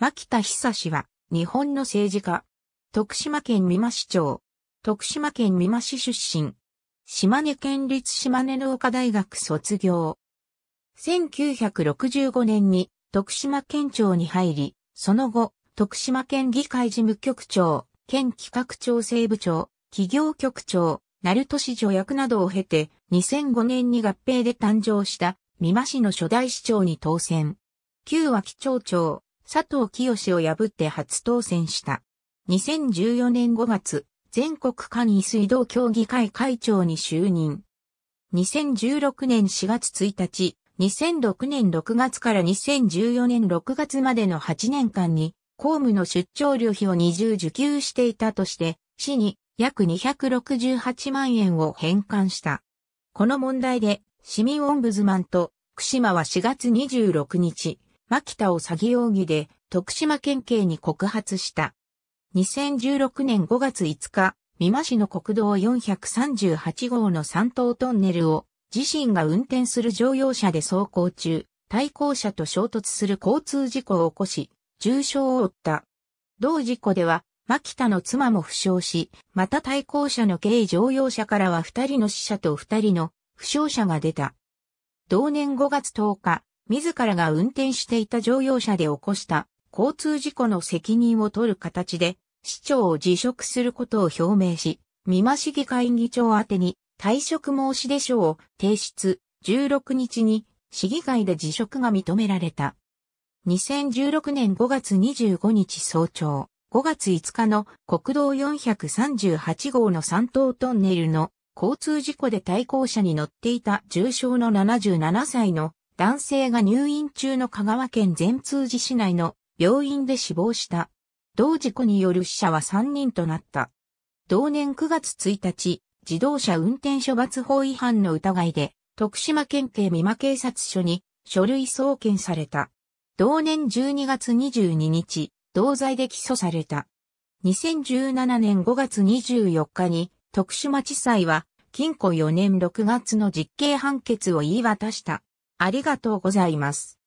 牧田久氏は、日本の政治家。徳島県美馬市長。徳島県美馬市出身。島根県立島根農科大学卒業。1965年に徳島県庁に入り、その後、徳島県議会事務局長、県企画調整部長、企業局長、鳴門市助役などを経て、2005年に合併で誕生した美馬市の初代市長に当選。旧脇町長。佐藤清を破って初当選した。2014年5月、全国簡易水道協議会会長に就任。2016年4月1日、2006年6月から2014年6月までの8年間に、公務の出張旅費を二重受給していたとして、市に約268万円を返還した。この問題で、市民オンブズマンと、福島は4月26日、牧田を詐欺容疑で徳島県警に告発した。2016年5月5日、美馬市の国道438号の山東トンネルを自身が運転する乗用車で走行中、対向車と衝突する交通事故を起こし、重傷を負った。同事故では、牧田の妻も負傷し、また対向車の軽乗用車からは二人の死者と二人の負傷者が出た。同年5月10日、自らが運転していた乗用車で起こした交通事故の責任を取る形で市長を辞職することを表明し、美馬市議会議長宛てに退職申し出書を提出、16日に市議会で辞職が認められた。2016年5月25日早朝、5月5日の国道438号の山東トンネルの交通事故で対向車に乗っていた重傷の77歳の男性が入院中の香川県善通寺市内の病院で死亡した。同事故による死者は3人となった。同年9月1日、自動車運転処罰法違反の疑いで、徳島県警美馬警察署に書類送検された。同年12月22日、同罪で起訴された。2017年5月24日に、徳島地裁は、禁錮4年6月の実刑判決を言い渡した。ありがとうございます。